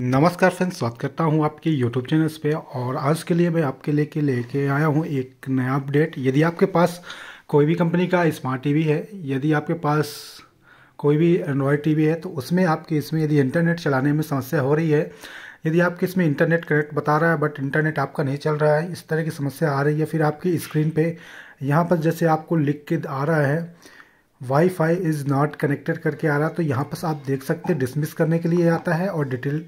नमस्कार फ्रेंड्स स्वागत करता हूं आपके यूट्यूब चैनल पे और आज के लिए मैं आपके लेके लेके आया हूं एक नया अपडेट यदि आपके पास कोई भी कंपनी का स्मार्ट टीवी है यदि आपके पास कोई भी एंड्रॉयड टीवी है तो उसमें आपके इसमें यदि इंटरनेट चलाने में समस्या हो रही है यदि आपके इसमें इंटरनेट कनेक्ट बता रहा है बट इंटरनेट आपका नहीं चल रहा है इस तरह की समस्या आ रही है फिर आपकी स्क्रीन पर यहाँ पर जैसे आपको लिख के आ रहा है वाईफाई इज़ नॉट कनेक्टेड करके आ रहा तो यहाँ पर आप देख सकते हैं डिसमिस करने के लिए आता है और डिटेल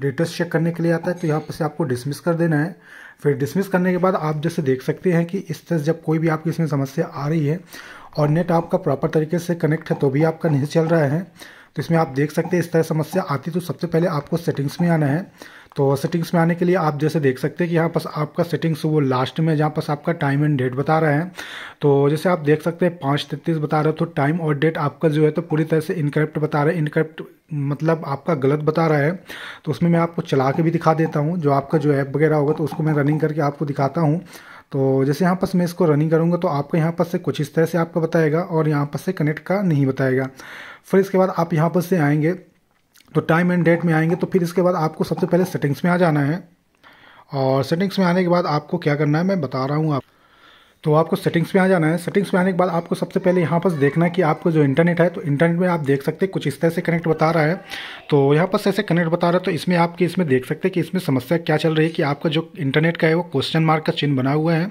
डेटस चेक करने के लिए आता है तो यहाँ पर से आपको डिसमिस कर देना है फिर डिसमिस करने के बाद आप जैसे देख सकते हैं कि इस तरह जब कोई भी आपकी इसमें समस्या आ रही है और नेट आपका प्रॉपर तरीके से कनेक्ट है तो भी आपका नहीं चल रहा है तो इसमें आप देख सकते हैं इस तरह समस्या आती तो सबसे पहले आपको सेटिंग्स में आना है तो सेटिंग्स में आने के लिए आप जैसे देख सकते हैं कि यहाँ पास आपका सेटिंग्स वो लास्ट में जहाँ पास आपका टाइम एंड डेट बता रहे हैं तो जैसे आप देख सकते हैं पाँच तैतीस बता रहे हो तो टाइम और डेट आपका जो है तो पूरी तरह से इनकरप्ट बता रहे हैं इनकरप्ट मतलब आपका गलत बता रहा है तो उसमें मैं आपको चला के भी दिखा देता हूँ जो आपका जो ऐप वगैरह होगा तो उसको मैं रनिंग करके आपको दिखाता हूँ तो जैसे यहाँ पर मैं इसको रनिंग करूँगा तो आपको यहाँ पर से कुछ इस तरह से आपको बताएगा और यहाँ पर से कनेक्ट का नहीं बताएगा फिर इसके बाद आप यहाँ पर से आएंगे तो टाइम एंड डेट में आएंगे तो फिर इसके बाद आपको सबसे पहले सेटिंग्स में आ जाना है और सेटिंग्स में आने के बाद आपको क्या करना है मैं बता रहा हूँ आप तो आपको सेटिंग्स में आ जाना है सेटिंग्स में आने के बाद आपको सबसे पहले यहाँ पर देखना है कि आपको जो इंटरनेट है तो इंटरनेट में आप देख सकते हैं कुछ इस तरह से कनेक्ट बता रहा है तो यहाँ पर ऐसे कनेक्ट बता रहा है तो इसमें आपके इसमें देख सकते हैं कि इसमें समस्या क्या चल रही है कि आपका जो इंटरनेट का है वो क्वेश्चन मार्क का चिन्ह बना हुआ है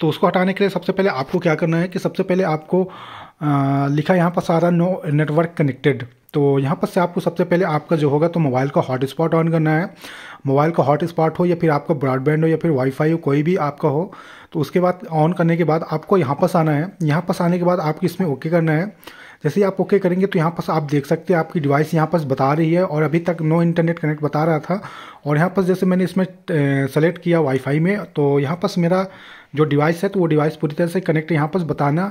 तो उसको हटाने के लिए सबसे पहले आपको क्या करना है कि सबसे पहले आपको लिखा यहाँ पर सारा नो नेटवर्क कनेक्टेड तो यहाँ पर से आपको सबसे पहले आपका जो होगा तो मोबाइल का हॉटस्पॉट ऑन करना है मोबाइल का हॉट स्पॉट हो या फिर आपका ब्रॉडबैंड हो या फिर वाईफाई हो कोई भी आपका हो तो उसके बाद ऑन करने के बाद आपको यहाँ पास आना है यहाँ पास आने के बाद आपको इसमें ओके करना है जैसे आप ओके करेंगे तो यहाँ पर आप देख सकते हैं आपकी डिवाइस यहाँ पर बता रही है और अभी तक नो इंटरनेट कनेक्ट बता रहा था और यहाँ पर जैसे मैंने इसमें सेलेक्ट किया वाईफाई में तो यहाँ पर मेरा जो डिवाइस है तो वो डिवाइस पूरी तरह से कनेक्ट यहाँ पर बताना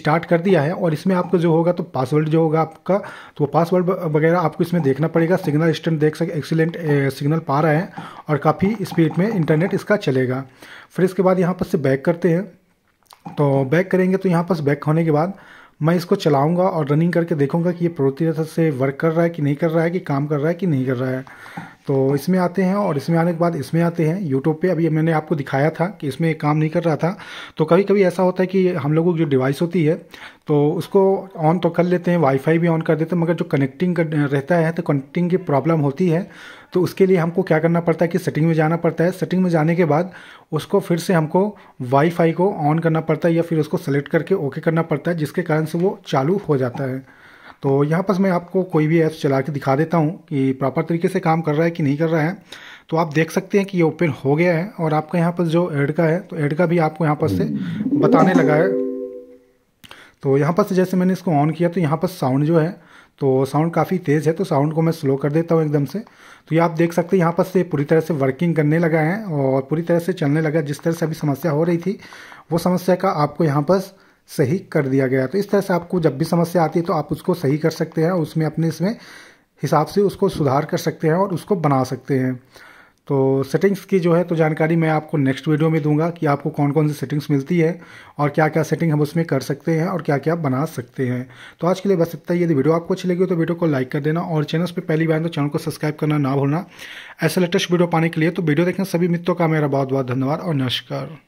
स्टार्ट कर दिया है और इसमें आपको जो होगा तो पासवर्ड जो होगा आपका तो वो पासवर्ड वगैरह आपको इसमें देखना पड़ेगा सिग्नल स्टैंड देख सकते एक्सीलेंट सिग्नल पा रहा है और काफ़ी स्पीड में इंटरनेट इसका चलेगा फिर इसके बाद यहाँ पर से बैक करते हैं तो बैक करेंगे तो यहाँ पर बैक होने के बाद मैं इसको चलाऊंगा और रनिंग करके देखूंगा कि ये पूरी से वर्क कर रहा है कि नहीं कर रहा है कि काम कर रहा है कि नहीं कर रहा है तो इसमें आते हैं और इसमें आने के बाद इसमें आते हैं यूट्यूब पे अभी मैंने आपको दिखाया था कि इसमें काम नहीं कर रहा था तो कभी कभी ऐसा होता है कि हम लोगों की जो डिवाइस होती है तो उसको ऑन तो कर लेते हैं वाईफाई भी ऑन कर देते हैं मगर जो कनेक्टिंग कर रहता है तो कनेक्टिंग की प्रॉब्लम होती है तो उसके लिए हमको क्या करना पड़ता है कि सेटिंग में जाना पड़ता है सेटिंग में जाने के बाद उसको फिर से हमको वाईफाई को ऑन करना पड़ता है या फिर उसको सेलेक्ट करके ओके करना पड़ता है जिसके कारण से वो चालू हो जाता है तो यहाँ पर मैं आपको कोई भी ऐप चला के दिखा देता हूँ कि प्रॉपर तरीके से काम कर रहा है कि नहीं कर रहा है तो आप देख सकते हैं कि ये ओपन हो गया है और आपका यहाँ पर जो एड का है तो एड का भी आपको यहाँ पर से बताने लगा है तो यहाँ पर से जैसे मैंने इसको ऑन किया तो यहाँ पर साउंड जो है तो साउंड काफ़ी तेज़ है तो साउंड को मैं स्लो कर देता हूँ एकदम से तो ये आप देख सकते हैं यहाँ पर से पूरी तरह से वर्किंग करने लगा है और पूरी तरह से चलने लगा जिस तरह से अभी समस्या हो रही थी वो समस्या का आपको यहाँ पर सही कर दिया गया तो इस तरह से आपको जब भी समस्या आती है तो आप उसको सही कर सकते हैं और उसमें अपने इसमें हिसाब से उसको सुधार कर सकते हैं और उसको बना सकते हैं तो सेटिंग्स की जो है तो जानकारी मैं आपको नेक्स्ट वीडियो में दूंगा कि आपको कौन कौन सी सेटिंग्स मिलती है और क्या क्या सेटिंग हम उसमें कर सकते हैं और क्या क्या बना सकते हैं तो आज के लिए बस इतना ही यदि वीडियो आपको अच्छी लगी हो तो वीडियो को लाइक कर देना और चैनल पर पहली बार तो चैनल को सब्सक्राइब करना ना भूलना ऐसे लेटेस्ट वीडियो पाने के लिए तो वीडियो देखने सभी मित्रों का मेरा बहुत बहुत धन्यवाद और नमस्कार